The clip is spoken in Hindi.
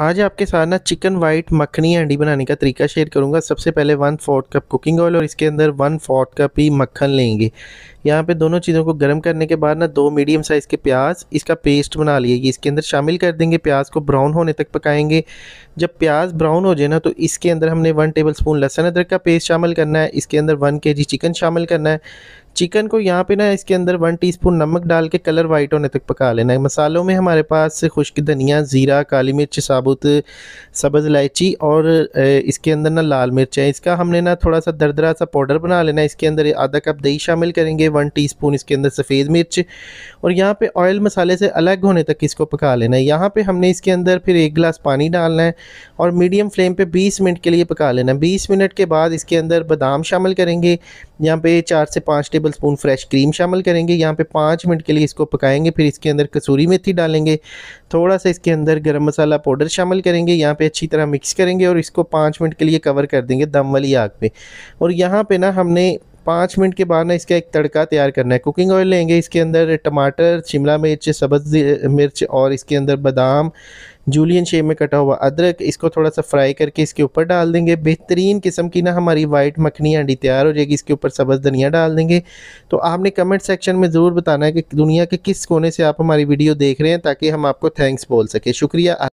आज आपके साथ ना चिकन वाइट मखनी हांडी बनाने का तरीका शेयर करूंगा सबसे पहले one fourth cup cooking oil और इसके अंदर वन फोर्थ कप ही मक्खन लेंगे यहाँ पे दोनों चीज़ों को गर्म करने के बाद ना दो मीडियम साइज़ के प्याज इसका पेस्ट बना लिएगी इसके अंदर शामिल कर देंगे प्याज को ब्राउन होने तक पकाएंगे जब प्याज ब्राउन हो जाए ना तो इसके अंदर हमने वन टेबल स्पून लहसुन अदरक का पेस्ट शामिल करना है इसके अंदर वन के जी चिकन शामिल करना है चिकन को यहाँ पे ना इसके अंदर वन टीस्पून नमक डाल के कलर वाइट होने तक पका लेना है मसालों में हमारे पास खुश्क धनिया ज़ीरा काली मिर्च साबुत सब्ज़ इलायची और इसके अंदर ना लाल मिर्च है इसका हमने ना थोड़ा सा दरदरा सा पाउडर बना लेना है इसके अंदर आधा कप दही शामिल करेंगे वन टी इसके अंदर सफ़ेद मिर्च और यहाँ पर ऑयल मसाले से अलग होने तक इसको पका लेना है यहाँ पर हमने इसके अंदर फिर एक गिलास पानी डालना है और मीडियम फ्लेम पर बीस मिनट के लिए पका लेना है बीस मिनट के बाद इसके अंदर बादाम शामिल करेंगे यहाँ पर चार से पाँच टेबल स्पून फ्रेश क्रीम शामिल करेंगे यहाँ पे पाँच मिनट के लिए इसको पकाएंगे फिर इसके अंदर कसूरी मेथी डालेंगे थोड़ा सा इसके अंदर गर्म मसाला पाउडर शामिल करेंगे यहाँ पे अच्छी तरह मिक्स करेंगे और इसको पाँच मिनट के लिए कवर कर देंगे दम वाली आग पे और यहाँ पे ना हमने पाँच मिनट के बाद ना इसका एक तड़का तैयार करना है कुकिंग ऑयल लेंगे इसके अंदर टमाटर शिमला मिर्च सब्ज मिर्च और इसके अंदर बादाम जूलियन शेप में कटा हुआ अदरक इसको थोड़ा सा फ्राई करके इसके ऊपर डाल देंगे बेहतरीन किस्म की ना हमारी वाइट मखनी हंडी तैयार हो जाएगी इसके ऊपर सब्ज़ धनिया डाल देंगे तो आपने कमेंट सेक्शन में ज़रूर बताना है कि दुनिया के किस कोने से आप हमारी वीडियो देख रहे हैं ताकि हम आपको थैंक्स बोल सकें शुक्रिया